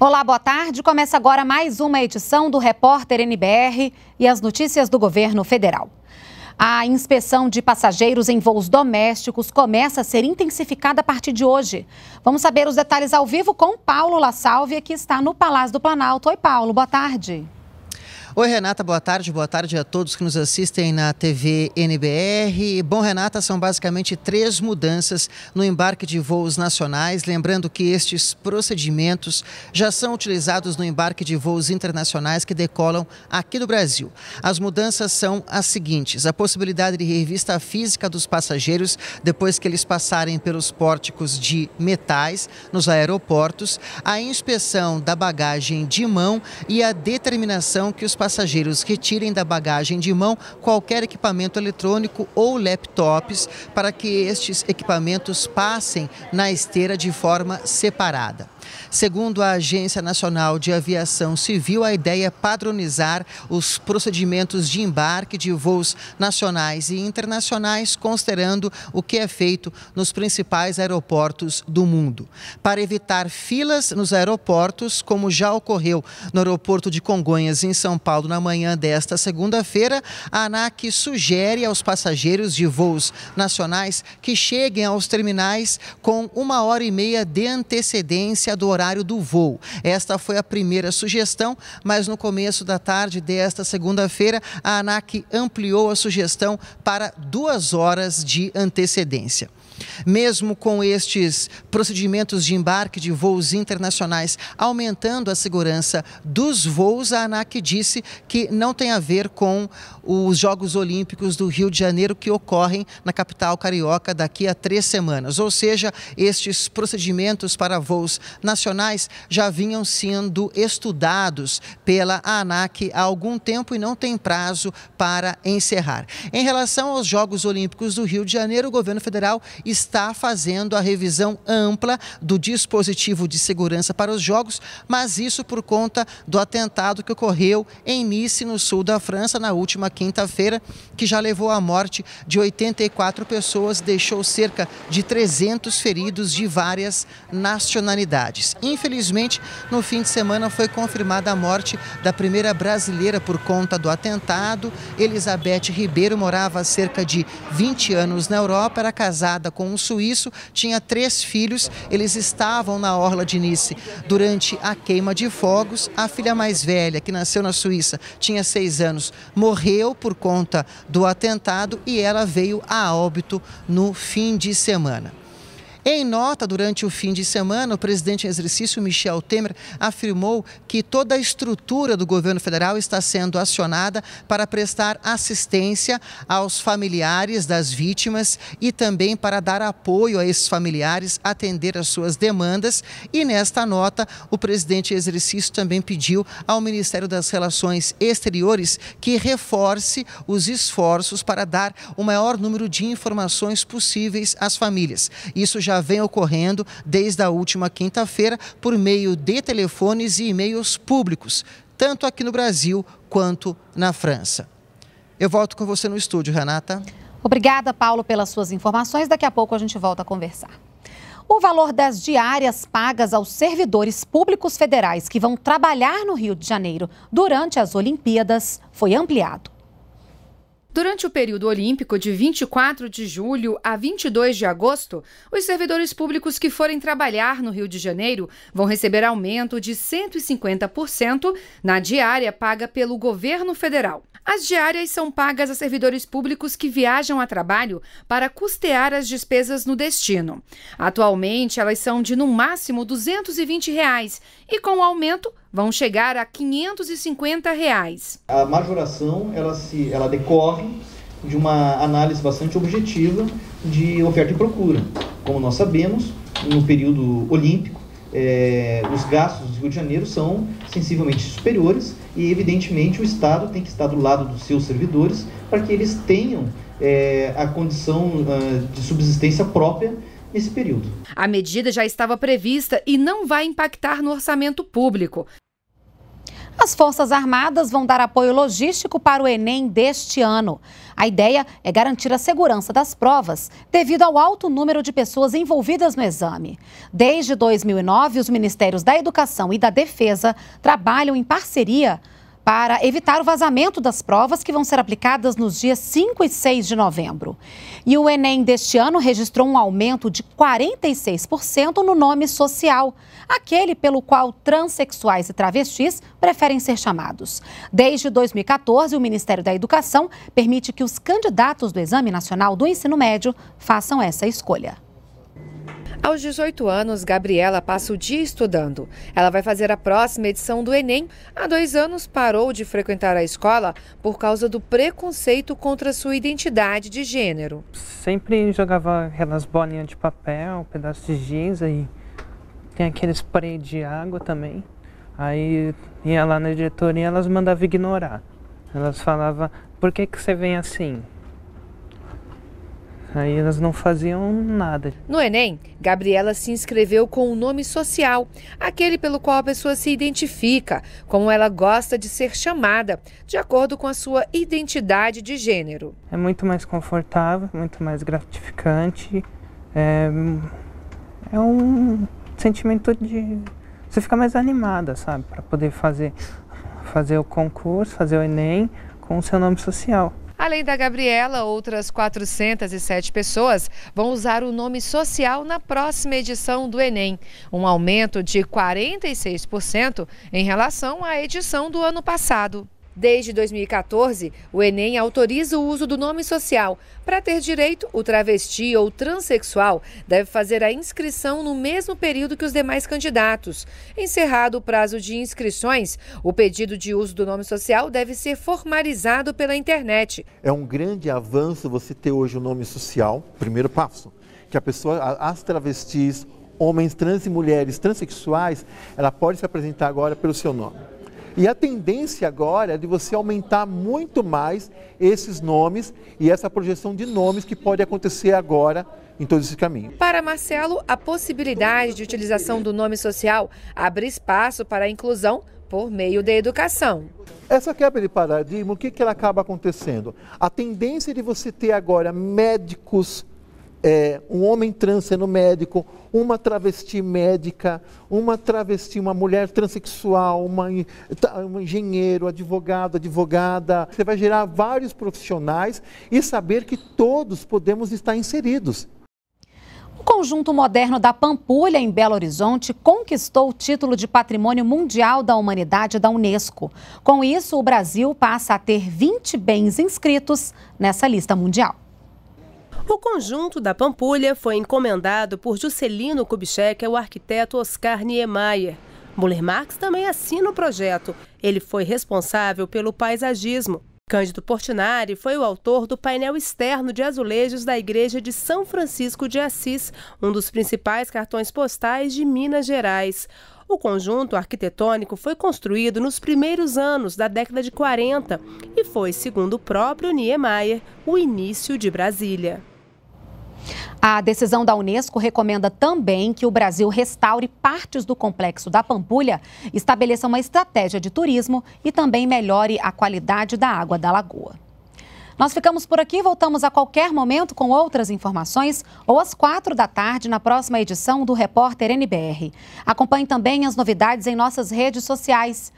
Olá, boa tarde. Começa agora mais uma edição do Repórter NBR e as notícias do governo federal. A inspeção de passageiros em voos domésticos começa a ser intensificada a partir de hoje. Vamos saber os detalhes ao vivo com Paulo La Salvia, que está no Palácio do Planalto. Oi, Paulo, boa tarde. Oi, Renata, boa tarde. Boa tarde a todos que nos assistem na TV NBR. Bom, Renata, são basicamente três mudanças no embarque de voos nacionais. Lembrando que estes procedimentos já são utilizados no embarque de voos internacionais que decolam aqui do Brasil. As mudanças são as seguintes: a possibilidade de revista física dos passageiros depois que eles passarem pelos pórticos de metais nos aeroportos, a inspeção da bagagem de mão e a determinação que os passageiros passageiros retirem da bagagem de mão qualquer equipamento eletrônico ou laptops para que estes equipamentos passem na esteira de forma separada. Segundo a Agência Nacional de Aviação Civil, a ideia é padronizar os procedimentos de embarque de voos nacionais e internacionais, considerando o que é feito nos principais aeroportos do mundo. Para evitar filas nos aeroportos, como já ocorreu no aeroporto de Congonhas, em São Paulo, na manhã desta segunda-feira, a ANAC sugere aos passageiros de voos nacionais que cheguem aos terminais com uma hora e meia de antecedência do horário do voo. Esta foi a primeira sugestão, mas no começo da tarde desta segunda-feira, a ANAC ampliou a sugestão para duas horas de antecedência. Mesmo com estes procedimentos de embarque de voos internacionais aumentando a segurança dos voos, a ANAC disse que não tem a ver com os Jogos Olímpicos do Rio de Janeiro que ocorrem na capital carioca daqui a três semanas. Ou seja, estes procedimentos para voos nacionais já vinham sendo estudados pela ANAC há algum tempo e não tem prazo para encerrar. Em relação aos Jogos Olímpicos do Rio de Janeiro, o governo federal está fazendo a revisão ampla do dispositivo de segurança para os jogos, mas isso por conta do atentado que ocorreu em Nice, no sul da França, na última quinta-feira, que já levou à morte de 84 pessoas, deixou cerca de 300 feridos de várias nacionalidades. Infelizmente, no fim de semana foi confirmada a morte da primeira brasileira por conta do atentado. Elizabeth Ribeiro morava há cerca de 20 anos na Europa, era casada com com um suíço, tinha três filhos. Eles estavam na orla de Nice durante a queima de fogos. A filha mais velha, que nasceu na Suíça, tinha seis anos, morreu por conta do atentado e ela veio a óbito no fim de semana. Em nota, durante o fim de semana, o presidente em exercício, Michel Temer, afirmou que toda a estrutura do governo federal está sendo acionada para prestar assistência aos familiares das vítimas e também para dar apoio a esses familiares atender às suas demandas. E nesta nota, o presidente em exercício também pediu ao Ministério das Relações Exteriores que reforce os esforços para dar o maior número de informações possíveis às famílias. Isso já vem ocorrendo desde a última quinta-feira por meio de telefones e e-mails públicos, tanto aqui no Brasil quanto na França. Eu volto com você no estúdio, Renata. Obrigada, Paulo, pelas suas informações. Daqui a pouco a gente volta a conversar. O valor das diárias pagas aos servidores públicos federais que vão trabalhar no Rio de Janeiro durante as Olimpíadas foi ampliado. Durante o período olímpico de 24 de julho a 22 de agosto, os servidores públicos que forem trabalhar no Rio de Janeiro vão receber aumento de 150% na diária paga pelo governo federal. As diárias são pagas a servidores públicos que viajam a trabalho para custear as despesas no destino. Atualmente, elas são de no máximo R$ 220 reais, e com o aumento vão chegar a R$ 550. Reais. A majoração ela se, ela decorre de uma análise bastante objetiva de oferta e procura. Como nós sabemos, no período olímpico, é, os gastos do Rio de Janeiro são sensivelmente superiores e, evidentemente, o Estado tem que estar do lado dos seus servidores para que eles tenham é, a condição uh, de subsistência própria esse período. A medida já estava prevista e não vai impactar no orçamento público. As Forças Armadas vão dar apoio logístico para o Enem deste ano. A ideia é garantir a segurança das provas, devido ao alto número de pessoas envolvidas no exame. Desde 2009, os Ministérios da Educação e da Defesa trabalham em parceria para evitar o vazamento das provas que vão ser aplicadas nos dias 5 e 6 de novembro. E o Enem deste ano registrou um aumento de 46% no nome social, aquele pelo qual transexuais e travestis preferem ser chamados. Desde 2014, o Ministério da Educação permite que os candidatos do Exame Nacional do Ensino Médio façam essa escolha. Aos 18 anos, Gabriela passa o dia estudando. Ela vai fazer a próxima edição do Enem. Há dois anos parou de frequentar a escola por causa do preconceito contra sua identidade de gênero. Sempre jogava aquelas bolinhas de papel, pedaços de giz, e tem aquele spray de água também. Aí ia lá na diretoria e elas mandavam ignorar. Elas falavam, por que, que você vem assim? Aí elas não faziam nada. No Enem, Gabriela se inscreveu com o um nome social, aquele pelo qual a pessoa se identifica, como ela gosta de ser chamada, de acordo com a sua identidade de gênero. É muito mais confortável, muito mais gratificante. É, é um sentimento de. Você fica mais animada, sabe? Para poder fazer, fazer o concurso, fazer o Enem com o seu nome social. Além da Gabriela, outras 407 pessoas vão usar o nome social na próxima edição do Enem, um aumento de 46% em relação à edição do ano passado. Desde 2014, o Enem autoriza o uso do nome social. Para ter direito, o travesti ou transexual deve fazer a inscrição no mesmo período que os demais candidatos. Encerrado o prazo de inscrições, o pedido de uso do nome social deve ser formalizado pela internet. É um grande avanço você ter hoje o nome social, primeiro passo, que a pessoa, as travestis, homens trans e mulheres transexuais, ela pode se apresentar agora pelo seu nome. E a tendência agora é de você aumentar muito mais esses nomes e essa projeção de nomes que pode acontecer agora em todo esse caminho. Para Marcelo, a possibilidade de utilização do nome social abre espaço para a inclusão por meio da educação. Essa quebra de paradigma, o que, que ela acaba acontecendo? A tendência de você ter agora médicos, é, um homem trans sendo médico, uma travesti médica, uma travesti, uma mulher transexual, uma, tá, um engenheiro, advogado, advogada. Você vai gerar vários profissionais e saber que todos podemos estar inseridos. O conjunto moderno da Pampulha, em Belo Horizonte, conquistou o título de Patrimônio Mundial da Humanidade da Unesco. Com isso, o Brasil passa a ter 20 bens inscritos nessa lista mundial. O conjunto da Pampulha foi encomendado por Juscelino Kubitschek ao arquiteto Oscar Niemeyer. Muller Marx também assina o projeto. Ele foi responsável pelo paisagismo. Cândido Portinari foi o autor do painel externo de azulejos da Igreja de São Francisco de Assis, um dos principais cartões postais de Minas Gerais. O conjunto arquitetônico foi construído nos primeiros anos da década de 40 e foi, segundo o próprio Niemeyer, o início de Brasília. A decisão da Unesco recomenda também que o Brasil restaure partes do complexo da Pampulha, estabeleça uma estratégia de turismo e também melhore a qualidade da água da lagoa. Nós ficamos por aqui, voltamos a qualquer momento com outras informações ou às quatro da tarde na próxima edição do Repórter NBR. Acompanhe também as novidades em nossas redes sociais.